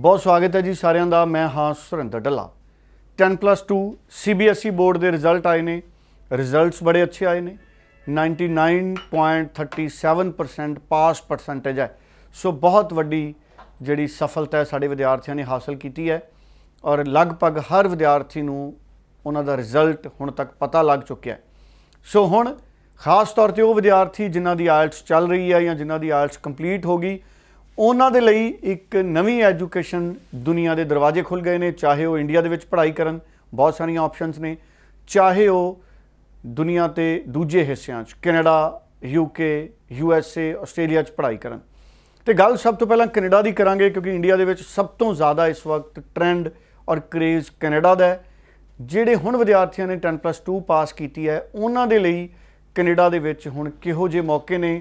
ਬਹੁਤ ਸਵਾਗਤ ਹੈ ਜੀ ਸਾਰਿਆਂ ਦਾ ਮੈਂ ਹਾਂ ਸੁਰਿੰਦਰ ਢੱਲਾ 10+2 CBSE ਬੋਰਡ ਦੇ ਰਿਜ਼ਲਟ ਆਏ ਨੇ ਰਿਜ਼ਲਟਸ ਬੜੇ ਅੱਛੇ ਆਏ ਨੇ 99.37% ਪਾਸ ਪਰਸੈਂਟੇਜ ਹੈ ਸੋ ਬਹੁਤ ਵੱਡੀ ਜਿਹੜੀ ਸਫਲਤਾ ਸਾਡੇ ਵਿਦਿਆਰਥੀਆਂ ਨੇ ਹਾਸਲ ਕੀਤੀ ਹੈ ਔਰ ਲਗਭਗ ਹਰ ਵਿਦਿਆਰਥੀ ਨੂੰ ਉਹਨਾਂ ਦਾ ਰਿਜ਼ਲਟ ਹੁਣ ਤੱਕ ਪਤਾ ਲੱਗ ਚੁੱਕਿਆ ਹੈ ਸੋ ਹੁਣ ਖਾਸ ਤੌਰ ਤੇ ਉਹ ਵਿਦਿਆਰਥੀ ਜਿਨ੍ਹਾਂ ਦੀ ਆਇਲਟਸ ਚੱਲ ਰਹੀ ਹੈ ਜਾਂ ਜਿਨ੍ਹਾਂ ਦੀ ਆਇਲਟਸ ਕੰਪਲੀਟ ਹੋ ਗਈ ਉਹਨਾਂ ਦੇ ਲਈ ਇੱਕ ਨਵੀਂ ਐਜੂਕੇਸ਼ਨ ਦੁਨੀਆ ਦੇ ਦਰਵਾਜ਼ੇ ਖੁੱਲ ਗਏ ਨੇ ਚਾਹੇ ਉਹ ਇੰਡੀਆ ਦੇ ਵਿੱਚ ਪੜ੍ਹਾਈ ਕਰਨ ਬਹੁਤ ਸਾਰੀਆਂ ਆਪਸ਼ਨਸ ਨੇ ਚਾਹੇ ਉਹ ਦੁਨੀਆ ਤੇ ਦੂਜੇ ਹਿੱਸਿਆਂ 'ਚ ਕੈਨੇਡਾ ਯੂਕੇ ਯੂਐਸਏ ਆਸਟ੍ਰੇਲੀਆ 'ਚ ਪੜ੍ਹਾਈ ਕਰਨ ਤੇ ਗੱਲ ਸਭ ਤੋਂ ਪਹਿਲਾਂ ਕੈਨੇਡਾ ਦੀ ਕਰਾਂਗੇ ਕਿਉਂਕਿ ਇੰਡੀਆ ਦੇ ਵਿੱਚ ਸਭ ਤੋਂ ਜ਼ਿਆਦਾ ਇਸ ਵਕਤ ਟ੍ਰੈਂਡ ਔਰ ਕ੍ਰੇਜ਼ ਕੈਨੇਡਾ ਦਾ ਹੈ ਜਿਹੜੇ ਹੁਣ ਵਿਦਿਆਰਥੀਆਂ ਨੇ 10+2 ਪਾਸ ਕੀਤੀ ਹੈ ਉਹਨਾਂ ਦੇ ਲਈ ਕੈਨੇਡਾ ਦੇ ਵਿੱਚ ਹੁਣ ਕਿਹੋ ਜਿਹੇ ਮੌਕੇ ਨੇ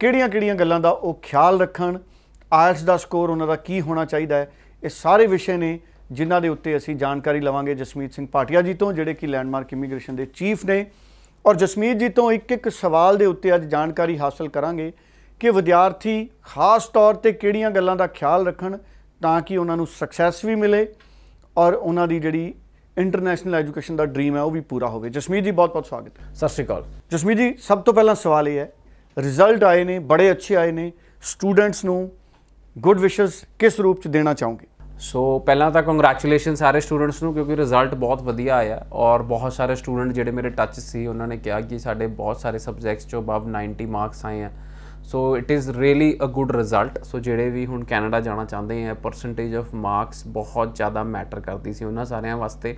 ਕਿਹੜੀਆਂ-ਕਿਹੜੀਆਂ ਗੱਲਾਂ ਦਾ ਉਹ ਖਿਆਲ ਰੱਖਣ ਆਇਲਸ ਦਾ ਸਕੋਰ ਉਹਨਾਂ ਦਾ ਕੀ ਹੋਣਾ ਚਾਹੀਦਾ ਹੈ ਇਹ ਸਾਰੇ ਵਿਸ਼ੇ ਨੇ ਜਿਨ੍ਹਾਂ ਦੇ ਉੱਤੇ ਅਸੀਂ ਜਾਣਕਾਰੀ ਲਵਾਂਗੇ ਜਸਮੀਤ ਸਿੰਘ ਪਾਟਿਆ ਜੀ ਤੋਂ ਜਿਹੜੇ ਕਿ ਲੈਂਡਮਾਰਕ ਇਮੀਗ੍ਰੇਸ਼ਨ ਦੇ ਚੀਫ ਨੇ ਔਰ ਜਸਮੀਤ ਜੀ ਤੋਂ ਇੱਕ ਇੱਕ ਸਵਾਲ ਦੇ ਉੱਤੇ ਅੱਜ ਜਾਣਕਾਰੀ ਹਾਸਲ ਕਰਾਂਗੇ ਕਿ ਵਿਦਿਆਰਥੀ ਖਾਸ ਤੌਰ ਤੇ ਕਿਹੜੀਆਂ ਗੱਲਾਂ ਦਾ ਖਿਆਲ ਰੱਖਣ ਤਾਂ ਕਿ ਉਹਨਾਂ ਨੂੰ ਸਕਸੈਸ ਵੀ ਮਿਲੇ ਔਰ ਉਹਨਾਂ ਦੀ ਜਿਹੜੀ ਇੰਟਰਨੈਸ਼ਨਲ ਐਜੂਕੇਸ਼ਨ ਦਾ ਡ੍ਰੀਮ ਹੈ ਉਹ ਵੀ ਪੂਰਾ ਹੋਵੇ ਜਸਮੀਤ ਜੀ ਬਹੁਤ ਬਹੁਤ ਸਵਾਗਤ ਹੈ ਸਤਿ ਸ਼੍ਰੀ ਅਕਾਲ ਜਸਮੀਤ ਜੀ ਸਭ ਤੋਂ ਪਹਿਲਾਂ ਸਵਾਲ ਇਹ ਹੈ ਰਿਜ਼ਲਟ ਆਏ ਨੇ ਬੜੇ ਅੱਛੇ ਆਏ ਨੇ ਸਟੂਡੈਂਟਸ ਨੂੰ ਗੁੱਡ ਵਿਸ਼ਸ ਕਿਸ ਰੂਪ ਚ ਦੇਣਾ ਚਾਹੋਗੇ ਸੋ ਪਹਿਲਾਂ ਤਾਂ ਕੰਗ੍ਰੈਚੁਲੇਸ਼ਨ ਸਾਰੇ ਸਟੂਡੈਂਟਸ ਨੂੰ ਕਿਉਂਕਿ ਰਿਜ਼ਲਟ ਬਹੁਤ ਵਧੀਆ ਆਇਆ ਔਰ ਬਹੁਤ ਸਾਰੇ ਸਟੂਡੈਂਟ ਜਿਹੜੇ ਮੇਰੇ ਟੱਚ ਸੀ ਉਹਨਾਂ ਨੇ ਕਿਹਾ ਕਿ ਸਾਡੇ ਬਹੁਤ ਸਾਰੇ ਸਬਜੈਕਟਸ ਚੋਂ ਅਬਵ 90 ਮਾਰਕਸ ਆਏ ਆ so it is really uh good result so ਜਿਹੜੇ ਵੀ ਹੁਣ ਕੈਨੇਡਾ ਜਾਣਾ ਚਾਹੁੰਦੇ ਆ ਪਰਸੈਂਟੇਜ ਆਫ ਮਾਰਕਸ ਬਹੁਤ ਜ਼ਿਆਦਾ ਮੈਟਰ ਕਰਦੀ ਸੀ ਉਹਨਾਂ ਸਾਰਿਆਂ ਵਾਸਤੇ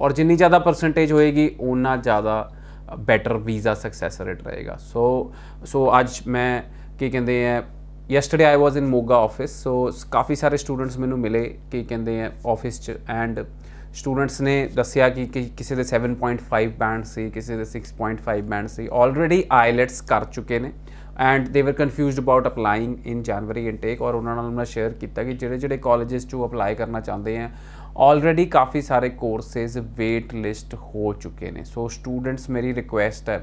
ਔਰ ਜਿੰਨੀ ਜ਼ਿਆਦਾ ਪਰਸੈਂਟੇਜ ਹੋਏਗੀ ਉਹਨਾਂ ਜ਼ਿਆਦਾ ਬੈਟਰ ਵੀਜ਼ਾ ਸਕਸੈਸ ਰੇਟ ਰਹੇਗਾ ਸੋ ਸੋ ਅੱਜ ਮੈਂ ਕੀ ਕਹਿੰਦੇ ਆ yesterday I was in Moga office so ਕਾਫੀ ਸਾਰੇ ਸਟੂਡੈਂਟਸ ਮੈਨੂੰ ਮਿਲੇ ਕਿ ਕਹਿੰਦੇ ਆ ਆਫਿਸ ਚ ਐਂਡ ਸਟੂਡੈਂਟਸ ਨੇ ਦੱਸਿਆ ਕਿ ਕਿਸੇ ਦੇ 7.5 ਬੈਂਡ ਸੀ ਕਿਸੇ ਦੇ 6.5 ਬੈਂਡ ਸੀ ਆਲਰੇਡੀ ਆਈਲੈਟਸ ਕਰ ਚੁੱਕੇ ਨੇ and they were confused about applying in January intake ਔਰ ਉਹਨਾਂ ਨਾਲ ਮੈਂ ਸ਼ੇਅਰ ਕੀਤਾ ਕਿ ਜਿਹੜੇ ਜਿਹੜੇ ਕਾਲਜਸ ਚੋਂ ਅਪਲਾਈ ਕਰਨਾ ਚਾਹੁੰਦੇ ਆ ਆਲਰੇਡੀ ਕਾਫੀ ਸਾਰੇ ਕੋਰਸਸ ਵੇਟ ਲਿਸਟ ਹੋ ਚੁੱਕੇ ਨੇ ਸੋ ਸਟੂਡੈਂਟਸ ਮੇਰੀ ਰਿਕੁਐਸਟ ਹੈ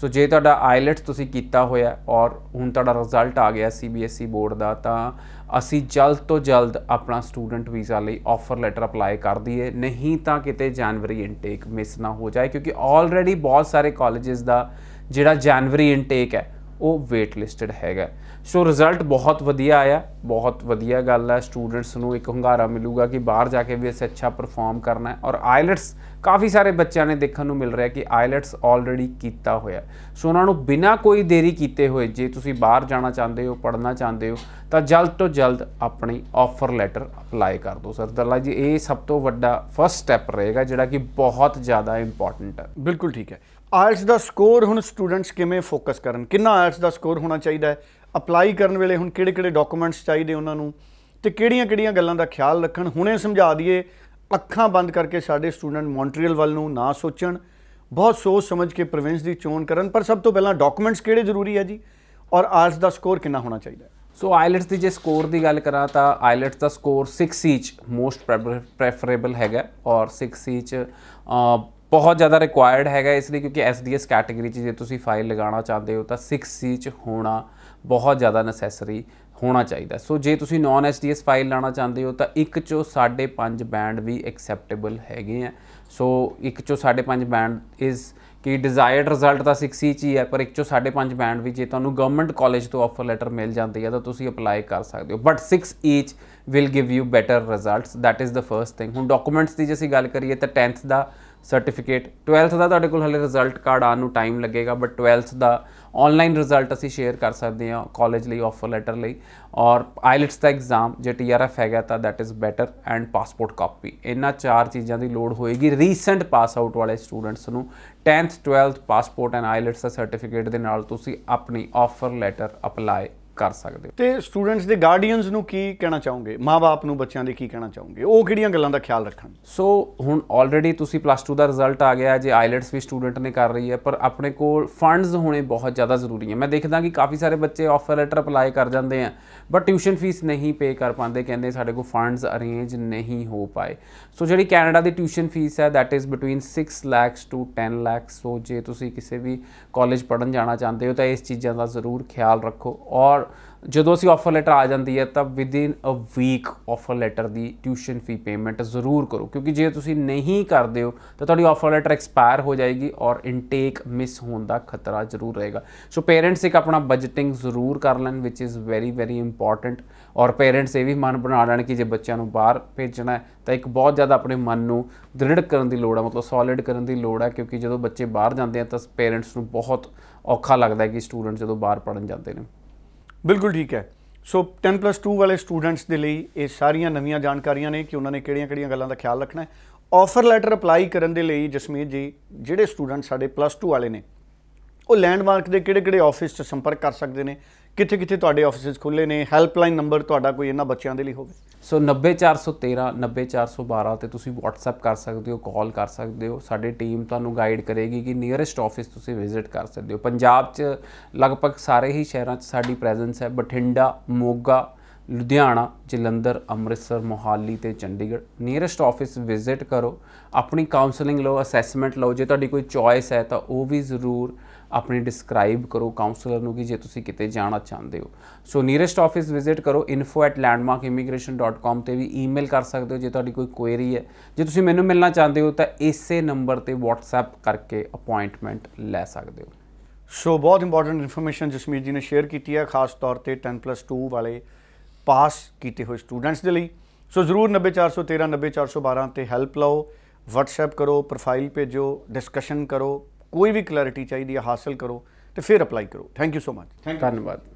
ਸੋ ਜੇ ਤੁਹਾਡਾ ਆਈਲਟਸ ਤੁਸੀਂ ਕੀਤਾ ਹੋਇਆ ਔਰ ਹੁਣ ਤੁਹਾਡਾ ਰਿਜ਼ਲਟ ਆ ਗਿਆ ਸੀਬੀਐਸਈ ਬੋਰਡ e ਦਾ ਤਾਂ ਅਸੀਂ ਜਲਦ ਤੋਂ ਜਲਦ ਆਪਣਾ ਸਟੂਡੈਂਟ ਵੀਜ਼ਾ ਲਈ ਆਫਰ ਲੈਟਰ ਅਪਲਾਈ ਕਰ ਦਈਏ ਨਹੀਂ ਤਾਂ ਕਿਤੇ ਜਨਵਰੀ ਇਨਟੇਕ ਮਿਸ ਨਾ ਹੋ ਜਾਏ ਕਿਉਂਕਿ ਆਲਰੇਡੀ ਬਹੁਤ ਸਾਰੇ ਕਾਲਜਸ ਦਾ ਜਿਹੜਾ ਜਨਵਰੀ ਇਨਟੇਕ ਹੈ ਉਹ ਵੇਟ ਲਿਸਟਡ ਹੈਗਾ ਸੋ ਰਿਜ਼ਲਟ ਬਹੁਤ ਵਧੀਆ ਆਇਆ ਬਹੁਤ ਵਧੀਆ ਗੱਲ ਹੈ ਸਟੂਡੈਂਟਸ ਨੂੰ ਇੱਕ ਹੰਗਾਰਾ ਮਿਲੂਗਾ ਕਿ ਬਾਹਰ ਜਾ ਕੇ ਵੀ ਅਸੀਂ ਅੱਛਾ ਪਰਫਾਰਮ ਕਰਨਾ ਹੈ ਔਰ ਆਇਲਟਸ ਕਾਫੀ ਸਾਰੇ ਬੱਚਿਆਂ ਨੇ ਦੇਖਣ ਨੂੰ ਮਿਲ ਰਿਹਾ ਕਿ ਆਇਲਟਸ ਆਲਰੇਡੀ ਕੀਤਾ ਹੋਇਆ ਸੋ ਉਹਨਾਂ ਨੂੰ ਬਿਨਾਂ ਕੋਈ ਦੇਰੀ ਕੀਤੇ ਹੋਏ ਜੇ ਤੁਸੀਂ ਬਾਹਰ ਜਾਣਾ ਚਾਹੁੰਦੇ ਹੋ ਪੜ੍ਹਨਾ ਚਾਹੁੰਦੇ ਹੋ ਤਾਂ ਜਲਦ ਤੋਂ ਜਲਦ ਆਪਣੀ ਆਫਰ ਲੈਟਰ ਅਪਲਾਈ ਕਰ ਦਿਓ ਸਰ ਜੀ ਇਹ ਸਭ ਤੋਂ ਵੱਡਾ ਫਸਟ ਸਟੈਪ ਰਹੇਗਾ ਜਿਹੜਾ ਕਿ ਬਹੁਤ ਜ਼ਿਆਦਾ ਇੰਪੋਰਟੈਂਟ ਹੈ ਬਿਲਕੁਲ ਠੀਕ ਹੈ ਆਇਲਸ ਦਾ ਸਕੋਰ ਹੁਣ ਸਟੂਡੈਂਟਸ ਕਿਵੇਂ ਫੋਕਸ ਕਰਨ ਕਿੰਨਾ ਆਇਲਸ ਦਾ ਸਕੋਰ ਹੋਣਾ ਚਾਹੀਦਾ ਹੈ ਅਪਲਾਈ ਕਰਨ ਵੇਲੇ ਹੁਣ ਕਿਹੜੇ-ਕਿਹੜੇ ਡਾਕੂਮੈਂਟਸ ਚਾਹੀਦੇ ਉਹਨਾਂ ਨੂੰ ਤੇ ਕਿਹੜੀਆਂ-ਕਿਹੜੀਆਂ ਗੱਲਾਂ ਦਾ ਖਿਆਲ ਰੱਖਣ ਹੁਣੇ ਸਮਝਾ ਦਈਏ ਅੱਖਾਂ ਬੰਦ ਕਰਕੇ ਸਾਡੇ ਸਟੂਡੈਂਟ ਮੌਂਟਰੀਅਲ ਵੱਲ ਨੂੰ ਨਾ ਸੋਚਣ ਬਹੁਤ ਸੋਚ ਸਮਝ ਕੇ ਪ੍ਰੋਵਿੰਸ ਦੀ ਚੋਣ ਕਰਨ ਪਰ ਸਭ ਤੋਂ ਪਹਿਲਾਂ ਡਾਕੂਮੈਂਟਸ ਕਿਹੜੇ ਜ਼ਰੂਰੀ ਹੈ ਜੀ ਔਰ ਆਇਲਸ ਦਾ ਸਕੋਰ ਕਿੰਨਾ ਹੋਣਾ ਚਾਹੀਦਾ ਹੈ ਸੋ ਆਇਲਟਸ ਦੀ ਜੇ ਸਕੋਰ ਦੀ ਗੱਲ ਕਰਾਂ ਤਾਂ ਆਇਲਟਸ ਦਾ ਸਕੋਰ 6 ਈਚ ਮੋਸਟ ਪ੍ਰੈਫਰੇਬਲ ਹੈਗਾ ਔਰ 6 ਈਚ e ਬਹੁਤ ਜ਼ਿਆਦਾ ਰਿਕੁਆਇਰਡ ਹੈਗਾ ਇਸ ਲਈ ਕਿਉਂਕਿ ਐਸਡੀਐਸ ਕੈਟਾਗਰੀ 'ਚ ਜੇ ਤੁਸੀਂ ਫਾਈਲ ਲਗਾਉਣਾ ਚਾਹੁੰਦੇ ਹੋ ਤਾਂ 6C 'ਚ ਹੋਣਾ ਬਹੁਤ ਜ਼ਿਆਦਾ ਨੈਸੈਸਰੀ ਹੋਣਾ ਚਾਹੀਦਾ ਸੋ ਜੇ ਤੁਸੀਂ ਨਾਨ ਐਸਡੀਐਸ ਫਾਈਲ ਲਾਣਾ ਚਾਹੁੰਦੇ ਹੋ ਤਾਂ ਇੱਕ ਚੋਂ 5.5 ਬੈਂਡ ਵੀ ਐਕਸੈਪਟੇਬਲ ਹੈਗੇ ਆ ਸੋ ਇੱਕ ਚੋਂ 5.5 ਬੈਂਡ ਇਜ਼ ਕਿ ਡਿਜ਼ਾਇਰਡ ਰਿਜ਼ਲਟ ਤਾਂ 6C ਚ ਹੀ ਹੈ ਪਰ ਇੱਕ ਚੋਂ 5.5 ਬੈਂਡ ਵੀ ਜੇ ਤੁਹਾਨੂੰ ਗਵਰਨਮੈਂਟ ਕਾਲਜ ਤੋਂ ਆਫਰ ਲੈਟਰ ਮਿਲ ਜਾਂਦੀ ਹੈ ਤਾਂ ਤੁਸੀਂ ਅਪਲਾਈ ਕਰ ਸਕਦੇ ਹੋ ਬਟ 6E ਚ will give you better results that is the first thing ਹੁਣ ਡਾਕੂਮੈਂਟਸ ਦੀ ਜੇ ਅਸੀਂ ਗੱਲ ਕਰੀਏ 10th da ਸਰਟੀਫਿਕੇਟ 12th ਦਾ ਤੁਹਾਡੇ ਕੋਲ ਹਲੇ ਰਿਜ਼ਲਟ ਕਾਰਡ ਆਉਣ ਨੂੰ ਟਾਈਮ ਲੱਗੇਗਾ ਬਟ 12th ਦਾ ਆਨਲਾਈਨ ਰਿਜ਼ਲਟ ਅਸੀਂ ਸ਼ੇਅਰ ਕਰ ਸਕਦੇ ਹਾਂ ਕਾਲਜ ਲਈ ਆਫਰ ਲੈਟਰ ਲਈ ਔਰ ਆਈਲਟਸ ਦਾ ਐਗਜ਼ਾਮ ਜੇ ਟੀਆਰਐਫ ਹੈਗਾ ਤਾਂ that is better and passport copy ਇਹਨਾਂ ਚਾਰ ਚੀਜ਼ਾਂ ਦੀ ਲੋੜ ਹੋਏਗੀ ਰੀਸੈਂਟ ਪਾਸ ਆਊਟ ਵਾਲੇ ਸਟੂਡੈਂਟਸ ਨੂੰ 10th 12th passport and IELTS ਦਾ ਸਰਟੀਫਿਕੇਟ ਦੇ ਨਾਲ ਤੁਸੀਂ ਆਪਣੀ ਆਫਰ ਲੈਟਰ ਅਪਲਾਈ ਕਰ ਸਕਦੇ ਹੋ ਤੇ ਸਟੂਡੈਂਟਸ ਦੇ ਗਾਰਡੀਅਨਸ ਨੂੰ ਕੀ ਕਹਿਣਾ ਚਾਹੋਗੇ ਮਾਪੇ ਨੂੰ ਬੱਚਿਆਂ ਦੇ ਕੀ ਕਹਿਣਾ ਚਾਹੋਗੇ ਉਹ ਕਿਹੜੀਆਂ ਗੱਲਾਂ ਦਾ ਖਿਆਲ ਰੱਖਣ ਸੋ ਹੁਣ ਆਲਰੇਡੀ ਤੁਸੀਂ ਪਲੱਸ 2 ਦਾ ਰਿਜ਼ਲਟ ਆ ਗਿਆ ਜੇ ਆਈਲੈਟਸ ਵੀ ਸਟੂਡੈਂਟ ਨੇ ਕਰ ਰਹੀ ਹੈ ਪਰ ਆਪਣੇ ਕੋਲ ਫੰਡਸ ਹੋਣੇ ਬਹੁਤ ਜ਼ਿਆਦਾ ਜ਼ਰੂਰੀ ਹੈ ਮੈਂ ਦੇਖਦਾ ਕਿ ਕਾਫੀ ਸਾਰੇ ਬੱਚੇ ਆਫਰ ਲੈਟਰ ਅਪਲਾਈ ਕਰ ਜਾਂਦੇ ਆ ਬਟ ਟਿਊਸ਼ਨ ਫੀਸ ਨਹੀਂ ਪੇ ਕਰ ਪਾਉਂਦੇ ਕਹਿੰਦੇ ਸਾਡੇ ਕੋਲ ਫੰਡਸ ਅਰੇਂਜ ਨਹੀਂ ਹੋ ਪਾਏ ਸੋ ਜਿਹੜੀ ਕੈਨੇਡਾ ਦੀ ਟਿਊਸ਼ਨ ਫੀਸ ਹੈ that is between 6 lakhs to 10 lakhs so ਜੇ ਤੁਸੀਂ ਕਿਸੇ ਵੀ ਕਾਲਜ ਪੜਨ ਜਾਣਾ ਚਾਹੁੰਦੇ ਹੋ ਤਾਂ ਇਸ ਚੀਜ਼ਾਂ ਦਾ ਜ਼ਰੂਰ ਖਿਆਲ ਰੱਖੋ ਔਰ ਔਰ ਜਦੋਂ ਅਸੀਂ ਆਫਰ ਲੈਟਰ ਆ ਜਾਂਦੀ ਹੈ ਤਾਂ within a week offer letter ਦੀ ਟਿਊਸ਼ਨ ਫੀ ਪੇਮੈਂਟ ਜ਼ਰੂਰ ਕਰੋ ਕਿਉਂਕਿ ਜੇ ਤੁਸੀਂ ਨਹੀਂ ਕਰਦੇ ਹੋ ਤਾਂ ਤੁਹਾਡੀ ਆਫਰ ਲੈਟਰ ਐਕਸਪਾਇਰ ਹੋ ਜਾਏਗੀ ਔਰ ਇਨਟੇਕ ਮਿਸ ਹੋਣ ਦਾ ਖਤਰਾ ਜ਼ਰੂਰ ਰਹੇਗਾ ਸੋ ਪੇਰੈਂਟਸ ਇੱਕ ਆਪਣਾ ਬਜਟਿੰਗ ਜ਼ਰੂਰ ਕਰ ਲੈਣ ਵਿਚ ਇਜ਼ ਵੈਰੀ ਵੈਰੀ ਇੰਪੋਰਟੈਂਟ ਔਰ ਪੇਰੈਂਟਸ ਇਹ ਵੀ ਮਨ ਬਣਾ ਲੈਣ ਕਿ ਜੇ ਬੱਚਿਆਂ ਨੂੰ ਬਾਹਰ ਭੇਜਣਾ ਹੈ ਤਾਂ ਇੱਕ ਬਹੁਤ ਜ਼ਿਆਦਾ ਆਪਣੇ ਮਨ ਨੂੰ ਦ੍ਰਿੜ ਕਰਨ ਦੀ ਲੋੜ ਹੈ ਮਤਲਬ ਸੋਲਿਡ ਕਰਨ ਦੀ ਲੋੜ ਹੈ ਕਿਉਂਕਿ ਜਦੋਂ ਬੱਚੇ ਬਾਹਰ ਜਾਂਦੇ ਆ ਤਾਂ ਪੇਰੈਂਟਸ ਨੂੰ ਬਹੁਤ ਔਖਾ ਲੱਗਦਾ ਹੈ ਕਿ ਸਟੂਡੈਂਟ ਜਦੋਂ ਬਾਹਰ ਪੜਨ ਜਾਂਦੇ ਨੇ ਬਿਲਕੁਲ ਠੀਕ ਹੈ ਸੋ 10+2 ਵਾਲੇ ਸਟੂਡੈਂਟਸ ਦੇ ਲਈ ਇਹ ਸਾਰੀਆਂ ਨਵੀਆਂ ਜਾਣਕਾਰੀਆਂ ਨੇ ਕਿ ਉਹਨਾਂ ਨੇ ਕਿਹੜੀਆਂ-ਕਿਹੜੀਆਂ ਗੱਲਾਂ ਦਾ ਖਿਆਲ ਰੱਖਣਾ ਹੈ ਆਫਰ ਲੈਟਰ ਅਪਲਾਈ ਕਰਨ ਦੇ ਲਈ ਜਸਮੀਤ ਜੀ ਜਿਹੜੇ ਸਟੂਡੈਂਟ ਸਾਡੇ +2 ਵਾਲੇ ਨੇ ਉਹ ਲੈਂਡਮਾਰਕ ਦੇ ਕਿਹੜੇ-ਕਿਹੜੇ ਆਫਿਸ 'ਚ ਸੰਪਰਕ ਕਰ ਸਕਦੇ ਨੇ ਕਿੱਥੇ-ਕਿੱਥੇ ਤੁਹਾਡੇ ਆਫਿਸਿਸ ਖੁੱਲੇ ਨੇ ਹੈਲਪਲਾਈਨ ਨੰਬਰ ਤੁਹਾਡਾ ਕੋਈ ਇਹਨਾਂ ਬੱਚਿਆਂ ਦੇ ਲਈ ਹੋਵੇ ਸੋ 90413 90412 ਤੇ ਤੁਸੀਂ WhatsApp ਕਰ ਸਕਦੇ ਹੋ ਕਾਲ ਕਰ ਸਕਦੇ ਹੋ ਸਾਡੀ ਟੀਮ ਤੁਹਾਨੂੰ ਗਾਈਡ ਕਰੇਗੀ ਕਿ ਨੀਅਰੈਸਟ ਆਫਿਸ ਤੁਸੀਂ ਵਿਜ਼ਿਟ ਕਰ ਸਕਦੇ ਹੋ ਪੰਜਾਬ 'ਚ ਲਗਭਗ ਸਾਰੇ ਹੀ ਸ਼ਹਿਰਾਂ 'ਚ ਸਾਡੀ ਪ੍ਰੈਜ਼ੈਂਸ ਹੈ ਬਠਿੰਡਾ ਮੋਗਾ ਲੁਧਿਆਣਾ ਜਲੰਧਰ ਅੰਮ੍ਰਿਤਸਰ ਮੋਹਾਲੀ ਤੇ ਚੰਡੀਗੜ੍ਹ ਨੀਅਰੈਸਟ ਆਫਿਸ ਵਿਜ਼ਿਟ ਕਰੋ ਆਪਣੀ ਕਾਉਂਸਲਿੰਗ ਲਓ ਅਸੈਸਮੈਂਟ ਲਓ ਜੇ ਤੁਹਾਡੀ ਕੋਈ ਚੋਇਸ ਹੈ ਤਾਂ ਉਹ ਵੀ ਜ਼ਰੂਰ ਆਪਣੇ ਡਿਸਕ੍ਰਾਈਬ ਕਰੋ ਕਾਉਂਸਲਰ ਨੂੰ ਕਿ ਜੇ ਤੁਸੀਂ ਕਿਤੇ ਜਾਣਾ ਚਾਹੁੰਦੇ ਹੋ ਸੋ ਨੀਅਰੈਸਟ ਆਫਿਸ ਵਿਜ਼ਿਟ ਕਰੋ info@landmarkimmigration.com ਤੇ ਵੀ ਈਮੇਲ ਕਰ ਸਕਦੇ ਹੋ ਜੇ ਤੁਹਾਡੀ ਕੋਈ ਕੁਐਰੀ ਹੈ ਜੇ ਤੁਸੀਂ ਮੈਨੂੰ ਮਿਲਣਾ ਚਾਹੁੰਦੇ ਹੋ ਤਾਂ ਇਸੇ ਨੰਬਰ ਤੇ WhatsApp ਕਰਕੇ ਅਪਾਇੰਟਮੈਂਟ ਲੈ ਸਕਦੇ ਹੋ ਸੋ ਬਹੁਤ ਇੰਪੋਰਟੈਂਟ ਇਨਫੋਰਮੇਸ਼ਨ ਜਸਮੀਤ ਜੀ ਨੇ ਸ਼ੇਅਰ ਕੀਤੀ ਹੈ ਖਾਸ ਤੌਰ ਤੇ 10+2 ਵਾਲੇ ਪਾਸ ਕੀਤੇ ਹੋਏ ਸਟੂਡੈਂਟਸ ਦੇ ਲਈ ਸੋ ਜ਼ਰੂਰ 9413 9412 ਤੇ ਹੈਲਪ ਲਓ WhatsApp ਕਰੋ ਪ੍ਰੋਫਾਈਲ ਭੇਜੋ ਡਿਸਕਸ਼ਨ ਕਰੋ ਕੋਈ ਵੀ ਕਲੈਰਿਟੀ ਚਾਹੀਦੀ ਹੈ ਹਾਸਲ ਕਰੋ ਤੇ ਫਿਰ ਅਪਲਾਈ ਕਰੋ ਥੈਂਕ ਯੂ ਸੋ ਮਚ ਧੰਨਵਾਦ